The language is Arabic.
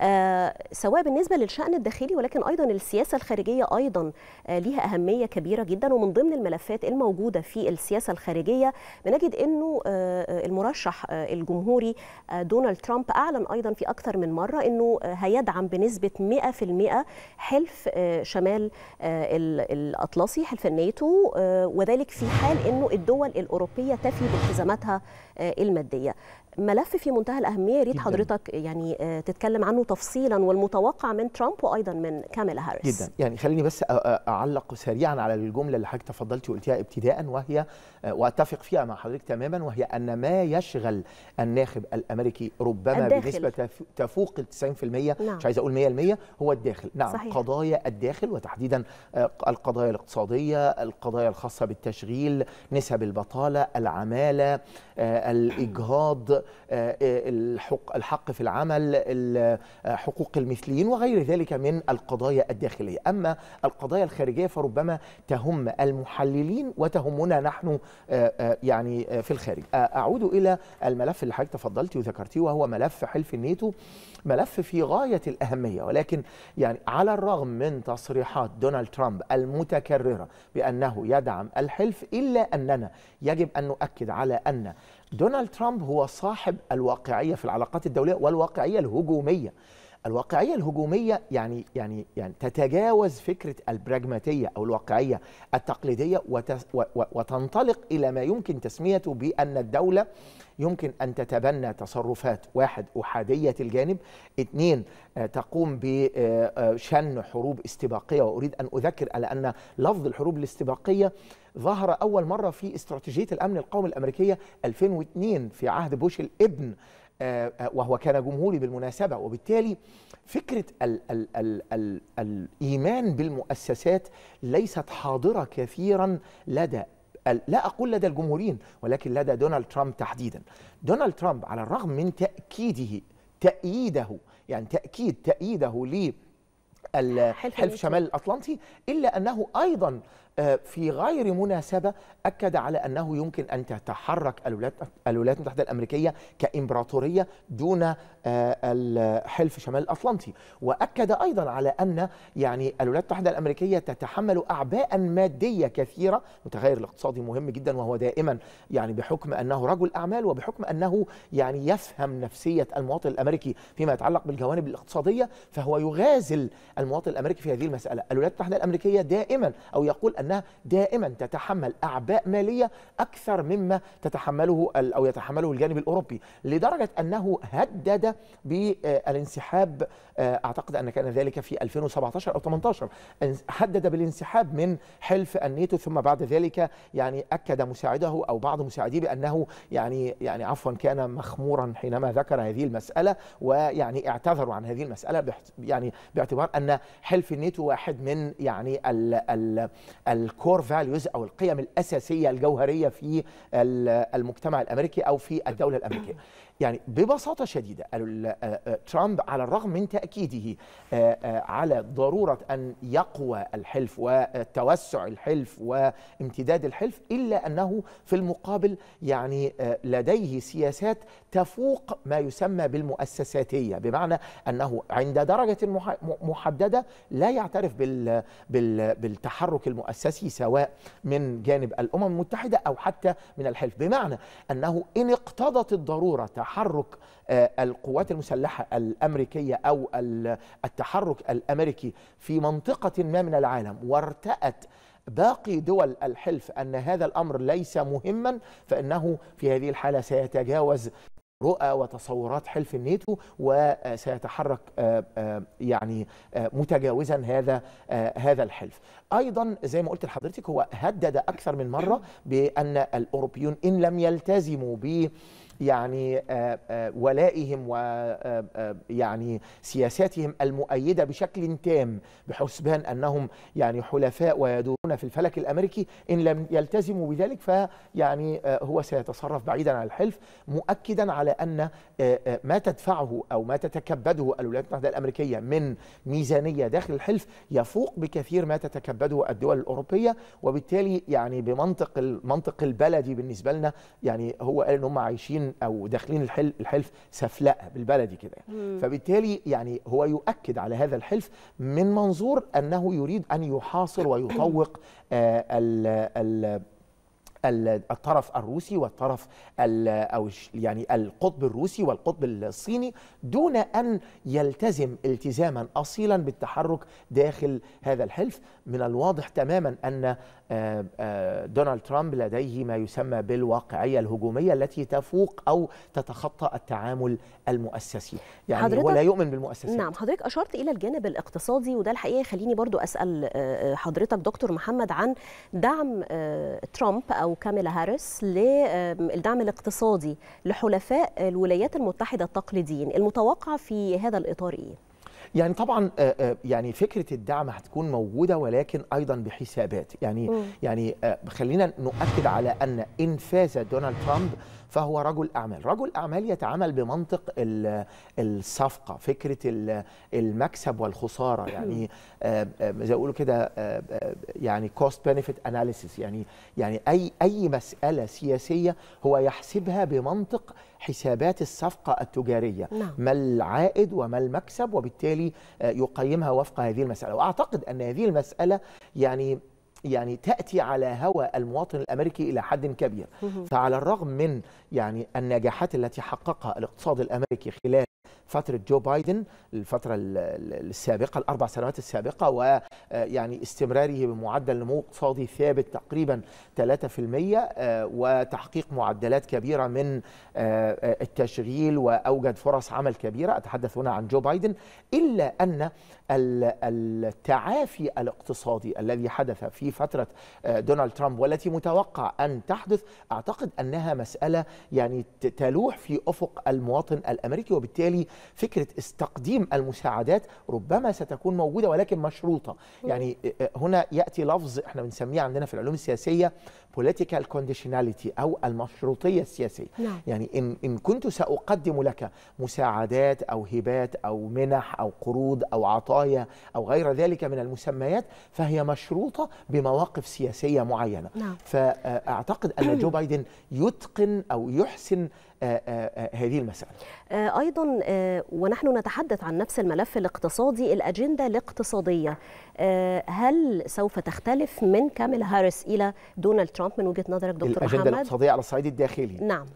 آه، سواء بالنسبه للشان الداخلي ولكن ايضا السياسه الخارجيه ايضا آه، ليها اهميه كبيره جدا ومن ضمن الملفات الموجوده في السياسه الخارجيه بنجد انه آه، المرشح الجمهوري دونالد ترامب اعلن ايضا في اكثر من مره انه هيدعم بنسبه 100% حلف شمال الاطلسي حلف الناتو وذلك في حال انه الدول الاوروبيه تفي بالتزاماتها الماديه ملف في منتهى الاهميه ريت حضرتك يعني آه، تتكلم عنه تفصيلا والمتوقع من ترامب وايضا من كاميلا هاريس جدا يعني خليني بس اعلق سريعا على الجمله اللي حضرتك تفضلتي وقلتها ابتداء وهي آه، واتفق فيها مع حضرتك تماما وهي ان ما يشغل الناخب الامريكي ربما الداخل. بنسبه تفوق ال 90% نعم. مش عايز اقول 100% هو الداخل نعم صحيح. قضايا الداخل وتحديدا آه، القضايا الاقتصاديه القضايا الخاصه بالتشغيل نسب البطاله العماله الاجهاض آه، الحق, الحق في العمل آه، حقوق المثليين وغير ذلك من القضايا الداخلية أما القضايا الخارجية فربما تهم المحللين وتهمنا نحن آه، يعني في الخارج أعود إلى الملف اللي حضرتك تفضلتي وذكرتيه وهو ملف حلف الناتو ملف في غاية الأهمية ولكن يعني على الرغم من تصريحات دونالد ترامب المتكررة بأنه يدعم الحلف إلا أننا يجب أن نؤكد على أن دونالد ترامب هو صاحب الواقعيه في العلاقات الدوليه والواقعيه الهجوميه الواقعيه الهجوميه يعني يعني يعني تتجاوز فكره البراجماتيه او الواقعيه التقليديه وتنطلق الى ما يمكن تسميته بان الدوله يمكن ان تتبنى تصرفات واحد احاديه الجانب اثنين آه، تقوم بشن آه، آه، حروب استباقيه واريد ان اذكر على ان لفظ الحروب الاستباقيه ظهر اول مره في استراتيجيه الامن القومي الامريكيه 2002 في عهد بوش الابن آه، آه، وهو كان جمهوري بالمناسبة وبالتالي فكرة الـ الـ الـ الـ الإيمان بالمؤسسات ليست حاضرة كثيرا لدى لا أقول لدى الجمهوريين ولكن لدى دونالد ترامب تحديدا دونالد ترامب على الرغم من تأكيده تأييده يعني تأكيد تأييده ليه حلف شمال الاطلنطي الا انه ايضا آه، في غير مناسبة أكد على أنه يمكن أن تتحرك الولايات المتحدة الأمريكية كإمبراطورية دون آه، الحلف شمال الأطلنطي وأكد أيضا على أن يعني الولايات المتحدة الأمريكية تتحمل أعباء مادية كثيرة متغير الاقتصادي مهم جدا وهو دائما يعني بحكم أنه رجل أعمال وبحكم أنه يعني يفهم نفسية المواطن الأمريكي فيما يتعلق بالجوانب الاقتصادية فهو يغازل المواطن الأمريكي في هذه المسألة الولايات المتحدة الأمريكية دائما أو يقول أن لأنها دائما تتحمل أعباء مالية أكثر مما تتحمله أو يتحمله الجانب الأوروبي لدرجة أنه هدد بالانسحاب آه، أعتقد أن كان ذلك في 2017 أو 18 هدد بالانسحاب من حلف النيتو ثم بعد ذلك يعني أكد مساعده أو بعض مساعديه بأنه يعني يعني عفوا كان مخمورا حينما ذكر هذه المسألة ويعني اعتذروا عن هذه المسألة يعني باعتبار أن حلف النيتو واحد من يعني ال ال الكور فاليوز او القيم الاساسيه الجوهريه في المجتمع الامريكي او في الدوله الامريكيه يعني ببساطه شديده آه، آه، ترامب على الرغم من تاكيده آه، على ضروره ان يقوى الحلف وتوسع الحلف وامتداد الحلف الا انه في المقابل يعني لديه سياسات تفوق ما يسمى بالمؤسساتيه بمعنى انه عند درجه محدده لا يعترف بالتحرك المؤسسي الأساسي سواء من جانب الأمم المتحدة أو حتى من الحلف بمعنى أنه إن اقتضت الضرورة تحرك آه، القوات المسلحة الأمريكية أو التحرك الأمريكي في منطقة ما من العالم وارتأت باقي دول الحلف أن هذا الأمر ليس مهما فإنه في هذه الحالة سيتجاوز رؤى وتصورات حلف الناتو وسيتحرك آه، آه، يعني آه، متجاوزا هذا هذا الحلف. ايضا زي ما قلت لحضرتك هو هدد اكثر من مره بان الاوروبيون ان لم يلتزموا ب يعني آه، آه، ولائهم ويعني آه، سياساتهم المؤيده بشكل تام بحسبان انهم يعني حلفاء ويدورون في الفلك الامريكي ان لم يلتزموا بذلك فيعني هو سيتصرف بعيدا عن الحلف مؤكدا على ان ما تدفعه او ما تتكبده الولايات المتحده الامريكيه من ميزانيه داخل الحلف يفوق بكثير ما تتكبده الدول الاوروبيه وبالتالي يعني بمنطق المنطق البلدي بالنسبه لنا يعني هو قال ان هم عايشين او داخلين الحل الحلف سفلقه بالبلدي كده يعني. فبالتالي يعني هو يؤكد على هذا الحلف من منظور انه يريد ان يحاصر ويطوق آه، ال ال الطرف الروسي والطرف او يعني القطب الروسي والقطب الصيني دون ان يلتزم التزاما اصيلا بالتحرك داخل هذا الحلف من الواضح تماما ان آه، آه، دونالد ترامب لديه ما يسمى بالواقعية الهجومية التي تفوق أو تتخطى التعامل المؤسسي يعني حضرتك هو لا يؤمن بالمؤسسات نعم حضرتك أشرت إلى الجانب الاقتصادي وده الحقيقة يخليني برضو أسأل آه، حضرتك دكتور محمد عن دعم ترامب أو كاميلا هاريس للدعم الاقتصادي لحلفاء الولايات المتحدة التقليديين المتوقع في هذا الإطار إيه؟ يعني طبعا آه، آه، يعني فكره الدعم هتكون موجوده ولكن ايضا بحسابات يعني م. يعني آه، خلينا نؤكد على ان ان فاز دونالد ترامب فهو رجل اعمال رجل اعمال يتعامل بمنطق الصفقه فكره المكسب والخساره يعني آه، آه، زي يقولوا كده آه، يعني كوست بنفيت اناليسيس يعني يعني اي اي مساله سياسيه هو يحسبها بمنطق حسابات الصفقة التجارية نعم. ما العائد وما المكسب وبالتالي يقيمها وفق هذه المسألة وأعتقد أن هذه المسألة يعني يعني تأتي على هوى المواطن الأمريكي إلى حد كبير فعلى الرغم من يعني النجاحات التي حققها الاقتصاد الأمريكي خلال فتره جو بايدن الفتره السابقه الاربع سنوات السابقه ويعني آه، استمراره بمعدل نمو اقتصادي ثابت تقريبا 3% آه، وتحقيق معدلات كبيره من آه، التشغيل واوجد فرص عمل كبيره اتحدث هنا عن جو بايدن الا ان التعافي الاقتصادي الذي حدث في فتره دونالد ترامب والتي متوقع ان تحدث اعتقد انها مساله يعني تلوح في افق المواطن الامريكي وبالتالي وبالتالي يعني فكرة استقديم المساعدات ربما ستكون موجودة ولكن مشروطة يعني آه، آه، هنا يأتي لفظ احنا بنسميه عندنا في العلوم السياسية political conditionality أو المشروطية السياسية نعم. يعني إن, إن كنت سأقدم لك مساعدات أو هبات أو منح أو قروض أو عطايا أو غير ذلك من المسميات فهي مشروطة بمواقف سياسية معينة نعم. فأعتقد أن جو بايدن يتقن أو يحسن آه، آه، آه، هذه المسألة أيضا ونحن نتحدث عن نفس الملف الاقتصادي الأجندة الاقتصادية هل سوف تختلف من كامل هاريس إلى دونالد ترامب من وجهة نظرك دكتور الأجندة محمد؟ الأجندة الاقتصادية على الصعيد الداخلي نعم